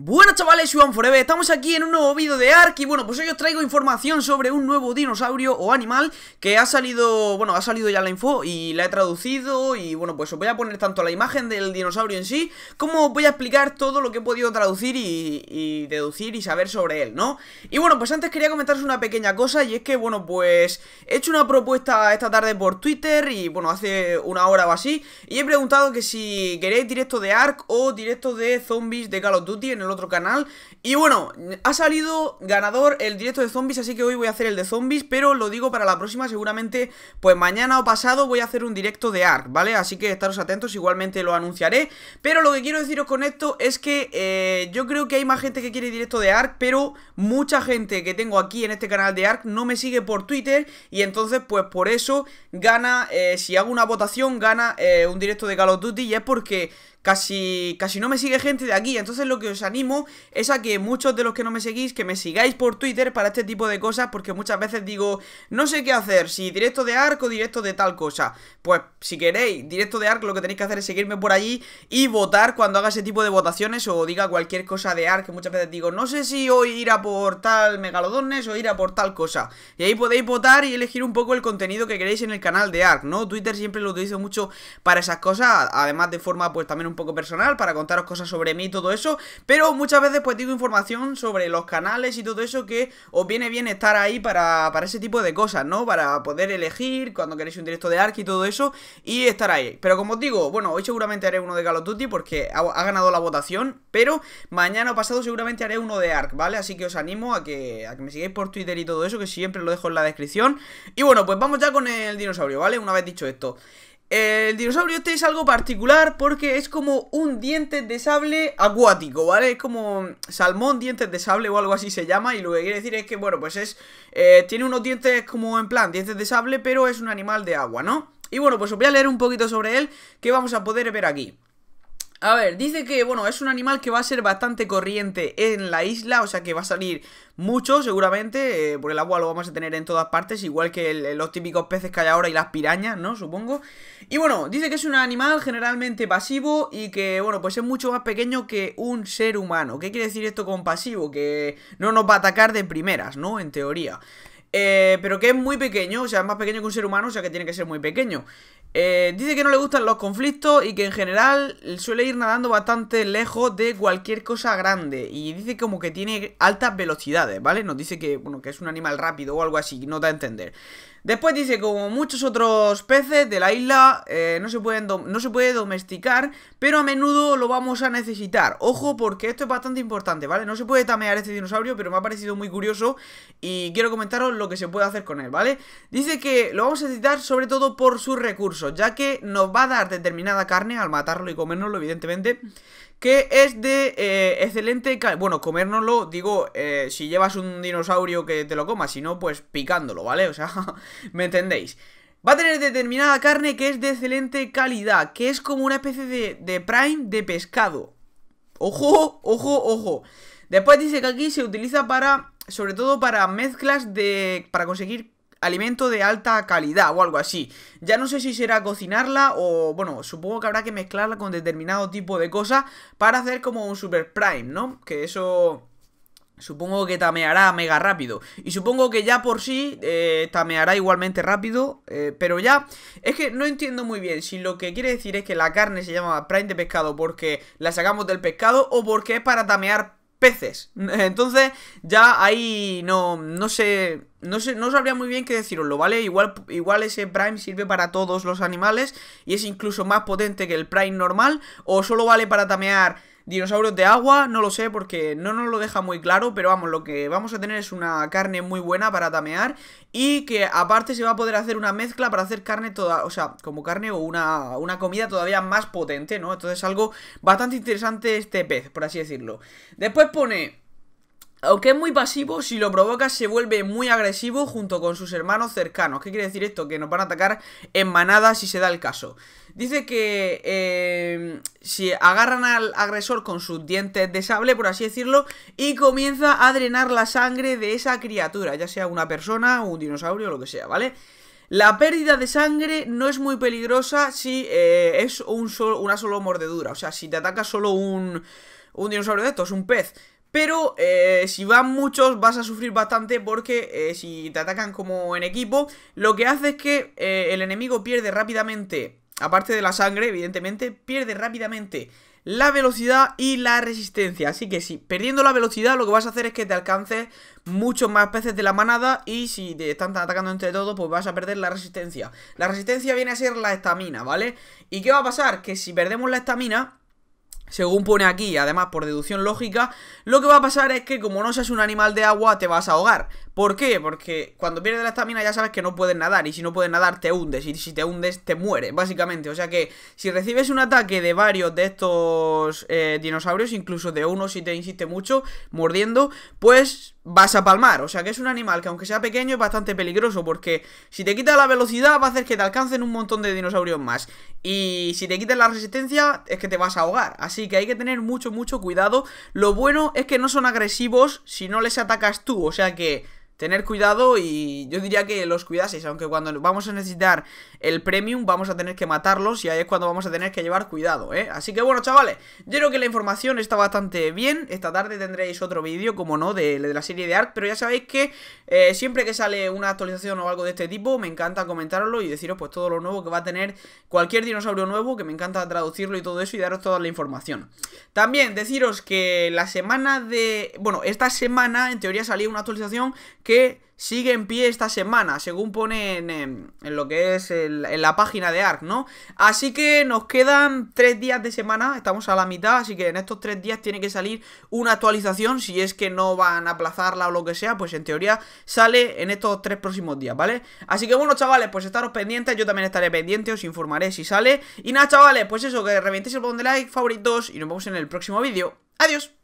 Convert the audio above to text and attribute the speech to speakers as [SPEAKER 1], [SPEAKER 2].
[SPEAKER 1] Bueno chavales, Juan Forever! estamos aquí en un nuevo vídeo de ARK y bueno, pues hoy os traigo información sobre un nuevo dinosaurio o animal que ha salido, bueno, ha salido ya la info y la he traducido y bueno, pues os voy a poner tanto la imagen del dinosaurio en sí como voy a explicar todo lo que he podido traducir y, deducir y saber sobre él, ¿no? Y bueno, pues antes quería comentaros una pequeña cosa y es que bueno, pues he hecho una propuesta esta tarde por Twitter y bueno, hace una hora o así y he preguntado que si queréis directo de ARK o directo de zombies de Call of Duty en otro canal. Y bueno, ha salido ganador el directo de zombies, así que hoy voy a hacer el de zombies, pero lo digo para la próxima, seguramente, pues mañana o pasado voy a hacer un directo de ARK, ¿vale? Así que estaros atentos, igualmente lo anunciaré. Pero lo que quiero deciros con esto es que eh, yo creo que hay más gente que quiere directo de ARK, pero mucha gente que tengo aquí en este canal de ARK no me sigue por Twitter y entonces, pues por eso gana, eh, si hago una votación, gana eh, un directo de Call of Duty y es porque casi, no me sigue gente de aquí. Entonces lo que os animo es a que muchos de los que no me seguís, que me sigáis por Twitter para este tipo de cosas, porque muchas veces digo, no sé qué hacer, si directo de o directo de tal cosa. Pues si queréis, directo de arco, lo que tenéis que hacer es seguirme por allí y votar cuando haga ese tipo de votaciones o diga cualquier cosa de que Muchas veces digo, no sé si hoy ir a por tal megalodones o ir a por tal cosa. Y ahí podéis votar y elegir un poco el contenido que queréis en el canal de arc, ¿no? Twitter siempre lo utilizo mucho para esas cosas, además de forma pues también un poco personal para contaros cosas sobre mí y todo eso, pero muchas veces pues digo información sobre los canales y todo eso que os viene bien estar ahí para, para ese tipo de cosas, ¿no? Para poder elegir cuando queréis un directo de ARK y todo eso y estar ahí. Pero como os digo, bueno, hoy seguramente haré uno de Call of Duty porque ha, ganado la votación, pero mañana o pasado seguramente haré uno de ARK, ¿vale? Así que os animo a que, a que me sigáis por Twitter y todo eso, que siempre lo dejo en la descripción. Y bueno, pues vamos ya con el dinosaurio, ¿vale? Una vez dicho esto. El dinosaurio este es algo particular porque es como un diente de sable acuático, ¿vale? Es como salmón dientes de sable o algo así se llama y lo que quiere decir es que, bueno, pues es... Eh, tiene unos dientes como en plan dientes de sable pero es un animal de agua, ¿no? Y bueno, pues os voy a leer un poquito sobre él que vamos a poder ver aquí. A ver, dice que, bueno, es un animal que va a ser bastante corriente en la isla, o sea que va a salir mucho seguramente, eh, por el agua lo vamos a tener en todas partes, igual que los típicos peces que hay ahora y las pirañas, ¿no? Supongo. Y bueno, dice que es un animal generalmente pasivo y que, bueno, pues es mucho más pequeño que un ser humano. ¿Qué quiere decir esto con pasivo? Que no nos va a atacar de primeras, ¿no? En teoría. Eh, pero que es muy pequeño, o sea, es más pequeño que un ser humano, o sea que tiene que ser muy pequeño. Eh, dice que no le gustan los conflictos y que en general suele ir nadando bastante lejos de cualquier cosa grande. Y dice como que tiene altas velocidades, ¿vale? Nos dice que, bueno, que es un animal rápido o algo así, no da a entender. Después dice, como muchos otros peces de la isla, eh, no, se pueden no se puede domesticar, pero a menudo lo vamos a necesitar. Ojo, porque esto es bastante importante, ¿vale? No se puede tamear este dinosaurio, pero me ha parecido muy curioso y quiero comentaros lo que se puede hacer con él, ¿vale? Dice que lo vamos a necesitar sobre todo por sus recursos, ya que nos va a dar determinada carne al matarlo y comérnoslo, evidentemente que es de eh, excelente excelente... Bueno, comérnoslo, digo, eh, si llevas un dinosaurio que te lo comas, si no, pues picándolo, ¿vale? O sea, me entendéis. Va a tener determinada carne que es de excelente calidad, que es como una especie de, de prime de pescado. Ojo, ojo, ojo. Después dice que aquí se utiliza para, sobre todo para mezclas de, para conseguir alimento de alta calidad o algo así. Ya no sé si será cocinarla o, bueno, supongo que habrá que mezclarla con determinado tipo de cosas para hacer como un super prime, ¿no? Que eso... Supongo que tameará mega rápido. Y supongo que ya por sí eh, tameará igualmente rápido. Eh, pero ya, es que no entiendo muy bien si lo que quiere decir es que la carne se llama prime de pescado porque la sacamos del pescado o porque es para tamear peces. Entonces, ya ahí no, no sé, no sé, no sabría muy bien qué deciroslo, ¿vale? Igual, igual ese Prime sirve para todos los animales y es incluso más potente que el Prime normal o solo vale para tamear Dinosaurios de agua, no lo sé porque no nos lo deja muy claro, pero vamos, lo que vamos a tener es una carne muy buena para tamear y que aparte se va a poder hacer una mezcla para hacer carne toda, o sea, como carne o una, una comida todavía más potente, ¿no? Entonces algo bastante interesante este pez, por así decirlo. Después pone... Aunque es muy pasivo, si lo provoca se vuelve muy agresivo junto con sus hermanos cercanos. ¿Qué quiere decir esto? Que nos van a atacar en manada si se da el caso. Dice que em, si agarran al agresor con sus dientes de sable, por así decirlo, y comienza a drenar la sangre de esa criatura, ya sea una persona, un dinosaurio, lo que sea, ¿vale? La pérdida de sangre no es muy peligrosa si eh, es una solo mordedura. O sea, si te ataca solo un, un dinosaurio de estos, un pez. Pero eh, si van muchos vas a sufrir bastante porque eh, si te atacan como en equipo, lo que hace es que eh, el enemigo pierde rápidamente, aparte de la sangre evidentemente, pierde rápidamente la velocidad y la resistencia. Así que si perdiendo la velocidad lo que vas a hacer es que te alcances muchos más peces de la manada y si te están atacando entre todos pues vas a perder la resistencia. La resistencia viene a ser la estamina, ¿vale? ¿Y qué va a pasar? Que si perdemos la estamina según pone aquí, además por deducción lógica, lo que va a pasar es que como no seas un animal de agua, te vas a ahogar. ¿Por qué? Porque cuando pierdes la estamina ya sabes que no puedes nadar, y si no puedes nadar te hundes, y si te hundes te mueres, básicamente. O sea que si recibes un ataque de varios de estos eh, dinosaurios, incluso de uno si te insiste mucho, mordiendo, pues vas a palmar. O sea que es un animal que aunque sea pequeño es bastante peligroso porque si te quita la velocidad va a hacer que te alcancen un montón de dinosaurios más. Y si te quitas la resistencia es que te vas a ahogar. Así que hay que tener mucho, mucho cuidado. Lo bueno es que no son agresivos si no les atacas tú. O sea que tener cuidado y yo diría que los cuidaseis, aunque cuando vamos a necesitar el premium vamos a tener que matarlos y ahí es cuando vamos a tener que llevar cuidado, ¿eh? Así que bueno, chavales, yo creo que la información está bastante bien, esta tarde tendréis otro vídeo, como no, de, la serie de art, pero ya sabéis que eh, siempre que sale una actualización o algo de este tipo, me encanta comentarlo y deciros pues todo lo nuevo que va a tener cualquier dinosaurio nuevo, que me encanta traducirlo y todo eso y daros toda la información. También deciros que la semana de... bueno, esta semana en teoría salía una actualización que sigue en pie esta semana, según pone en, lo que es en la página de ARC, ¿no? Así que nos quedan tres días de semana, estamos a la mitad, así que en estos tres días tiene que salir una actualización, si es que no van a aplazarla o lo que sea, pues en teoría sale en estos tres próximos días, ¿vale? Así que bueno, chavales, pues estaros pendientes, yo también estaré pendiente, os informaré si sale. Y nada, chavales, pues eso, que reventéis el botón de like, favoritos, y nos vemos en el próximo vídeo. ¡Adiós!